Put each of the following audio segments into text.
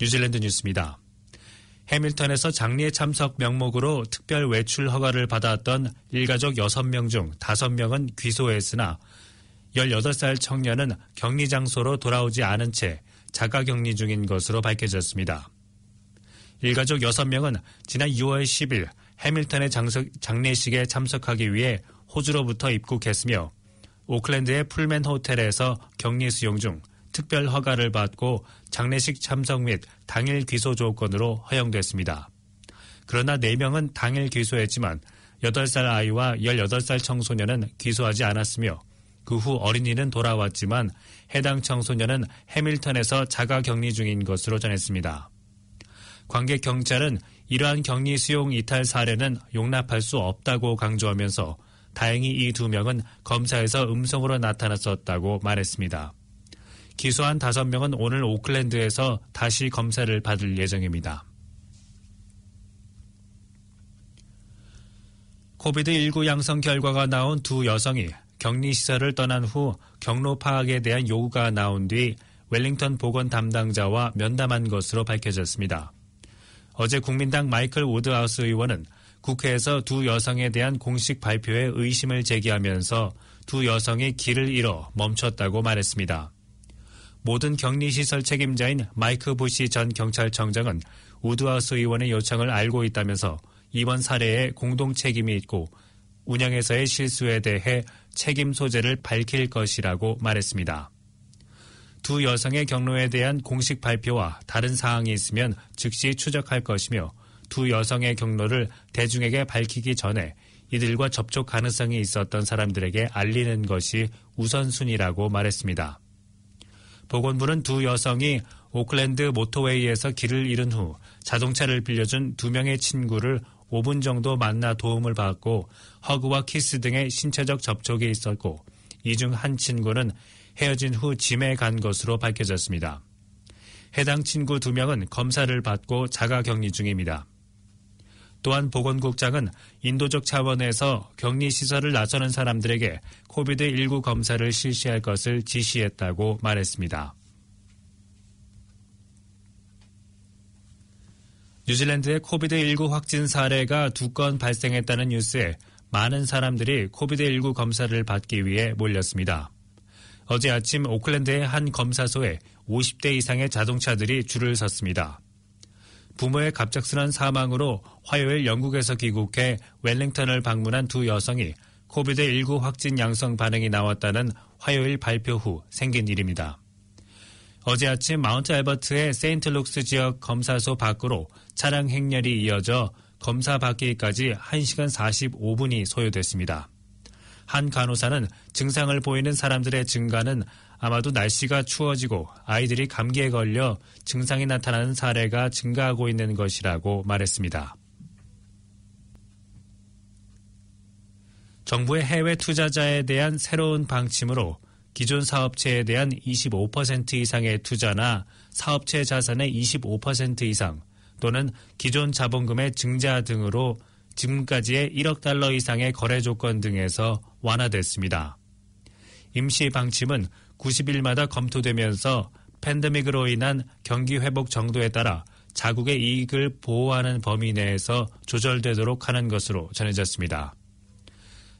뉴질랜드 뉴스입니다. 해밀턴에서 장례 참석 명목으로 특별 외출 허가를 받았던 일가족 6명 중 5명은 귀소했으나 18살 청년은 격리 장소로 돌아오지 않은 채 자가 격리 중인 것으로 밝혀졌습니다. 일가족 6명은 지난 6월 10일 해밀턴의 장석, 장례식에 참석하기 위해 호주로부터 입국했으며 오클랜드의 풀맨 호텔에서 격리 수용 중 특별 허가를 받고 장례식 참석 및 당일 귀소 조건으로 허용됐습니다. 그러나 4명은 당일 귀소했지만 8살 아이와 18살 청소년은 귀소하지 않았으며 그 후 어린이는 돌아왔지만 해당 청소년은 해밀턴에서 자가 격리 중인 것으로 전했습니다. 관계 경찰은 이러한 격리 수용 이탈 사례는 용납할 수 없다고 강조하면서 다행히 이 두 명은 검사에서 음성으로 나타났었다고 말했습니다. 기소한 5명은 오늘 오클랜드에서 다시 검사를 받을 예정입니다. 코비드19 양성 결과가 나온 두 여성이 격리시설을 떠난 후 경로 파악에 대한 요구가 나온 뒤 웰링턴 보건 담당자와 면담한 것으로 밝혀졌습니다. 어제 국민당 마이클 우드하우스 의원은 국회에서 두 여성에 대한 공식 발표에 의심을 제기하면서 두 여성이 길을 잃어 멈췄다고 말했습니다. 모든 격리시설 책임자인 마이크 부시 전 경찰청장은 우드하우스 의원의 요청을 알고 있다면서 이번 사례에 공동 책임이 있고 운영에서의 실수에 대해 책임 소재를 밝힐 것이라고 말했습니다. 두 여성의 경로에 대한 공식 발표와 다른 사항이 있으면 즉시 추적할 것이며 두 여성의 경로를 대중에게 밝히기 전에 이들과 접촉 가능성이 있었던 사람들에게 알리는 것이 우선순위라고 말했습니다. 보건부는 두 여성이 오클랜드 모터웨이에서 길을 잃은 후 자동차를 빌려준 두 명의 친구를 5분 정도 만나 도움을 받고 허그와 키스 등의 신체적 접촉이 있었고 이 중 한 친구는 헤어진 후 짐에 간 것으로 밝혀졌습니다. 해당 친구 두 명은 검사를 받고 자가 격리 중입니다. 또한 보건국장은 인도적 차원에서 격리시설을 나서는 사람들에게 코비드19 검사를 실시할 것을 지시했다고 말했습니다. 뉴질랜드의 코비드19 확진 사례가 두 건 발생했다는 뉴스에 많은 사람들이 코비드19 검사를 받기 위해 몰렸습니다. 어제 아침 오클랜드의 한 검사소에 50대 이상의 자동차들이 줄을 섰습니다. 부모의 갑작스런 사망으로 화요일 영국에서 귀국해 웰링턴을 방문한 두 여성이 코비드19 확진 양성 반응이 나왔다는 화요일 발표 후 생긴 일입니다. 어제 아침 마운트 알버트의 세인트룩스 지역 검사소 밖으로 차량 행렬이 이어져 검사 받기까지 1시간 45분이 소요됐습니다. 한 간호사는 증상을 보이는 사람들의 증가는 아마도 날씨가 추워지고 아이들이 감기에 걸려 증상이 나타나는 사례가 증가하고 있는 것이라고 말했습니다. 정부의 해외 투자자에 대한 새로운 방침으로 기존 사업체에 대한 25% 이상의 투자나 사업체 자산의 25% 이상 또는 기존 자본금의 증자 등으로 지금까지의 1억 달러 이상의 거래 조건 등에서 완화됐습니다. 임시 방침은 90일마다 검토되면서 팬데믹으로 인한 경기 회복 정도에 따라 자국의 이익을 보호하는 범위 내에서 조절되도록 하는 것으로 전해졌습니다.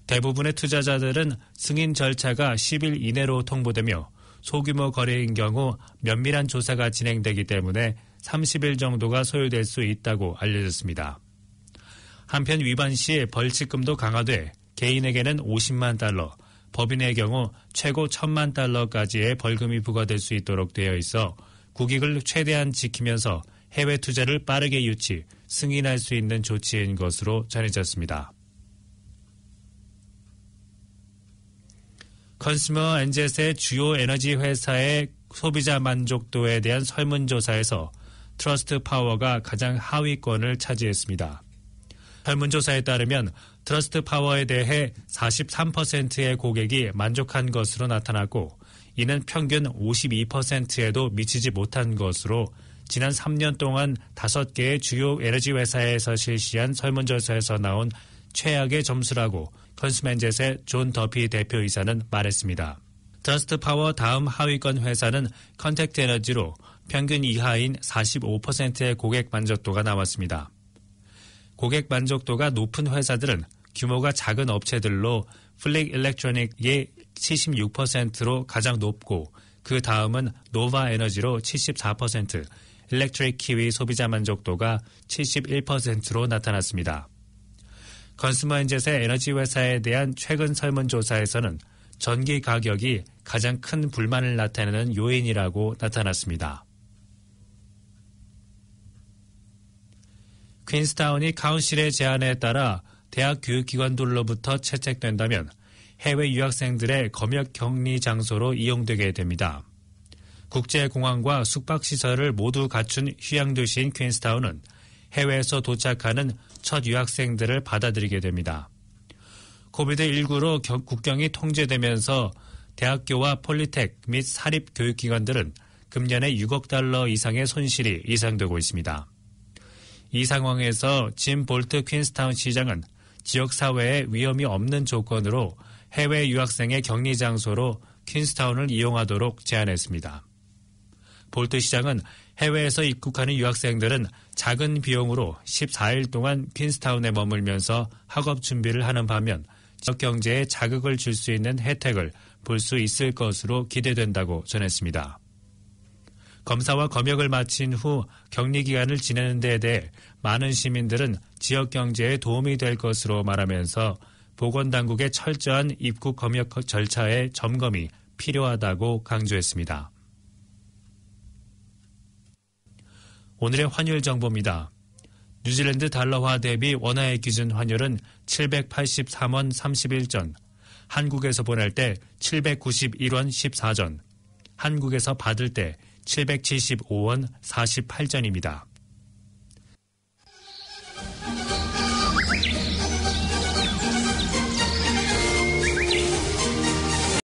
대부분의 투자자들은 승인 절차가 10일 이내로 통보되며 소규모 거래인 경우 면밀한 조사가 진행되기 때문에 30일 정도가 소요될 수 있다고 알려졌습니다. 한편 위반 시 벌칙금도 강화돼 개인에게는 50만 달러, 법인의 경우 최고 천만 달러까지의 벌금이 부과될 수 있도록 되어 있어 국익을 최대한 지키면서 해외 투자를 빠르게 유치, 승인할 수 있는 조치인 것으로 전해졌습니다. 컨슈머 엔젯의 주요 에너지 회사의 소비자 만족도에 대한 설문조사에서 트러스트 파워가 가장 하위권을 차지했습니다. 설문조사에 따르면 트러스트 파워에 대해 43%의 고객이 만족한 것으로 나타났고 이는 평균 52%에도 미치지 못한 것으로 지난 3년 동안 5개의 주요 에너지 회사에서 실시한 설문조사에서 나온 최악의 점수라고 컨스맨젯의존 더피 대표이사는 말했습니다. 트러스트 파워 다음 하위권 회사는 컨택트 에너지로 평균 이하인 45%의 고객 만족도가 나왔습니다. 고객 만족도가 높은 회사들은 규모가 작은 업체들로 플릭 일렉트로닉의 76%로 가장 높고 그 다음은 노바 에너지로 74%, 일렉트릭 키위 소비자 만족도가 71%로 나타났습니다. 건스머인젯의 에너지 회사에 대한 최근 설문조사에서는 전기 가격이 가장 큰 불만을 나타내는 요인이라고 나타났습니다. 퀸스타운이 카운실의 제안에 따라 대학 교육기관들로부터 채택된다면 해외 유학생들의 검역 격리 장소로 이용되게 됩니다. 국제공항과 숙박시설을 모두 갖춘 휴양도시인 퀸스타운은 해외에서 도착하는 첫 유학생들을 받아들이게 됩니다. 코비드19로 국경이 통제되면서 대학교와 폴리텍 및 사립교육기관들은 금년에 6억 달러 이상의 손실이 예상되고 있습니다. 이 상황에서 짐 볼트 퀸스타운 시장은 지역사회에 위험이 없는 조건으로 해외 유학생의 격리 장소로 퀸스타운을 이용하도록 제안했습니다. 볼트 시장은 해외에서 입국하는 유학생들은 작은 비용으로 14일 동안 퀸스타운에 머물면서 학업 준비를 하는 반면 지역 경제에 자극을 줄 수 있는 혜택을 볼 수 있을 것으로 기대된다고 전했습니다. 검사와 검역을 마친 후 격리 기간을 지내는 데에 대해 많은 시민들은 지역 경제에 도움이 될 것으로 말하면서 보건당국의 철저한 입국 검역 절차의 점검이 필요하다고 강조했습니다. 오늘의 환율 정보입니다. 뉴질랜드 달러화 대비 원화의 기준 환율은 783원 31전, 한국에서 보낼 때 791원 14전, 한국에서 받을 때 775원 48전입니다.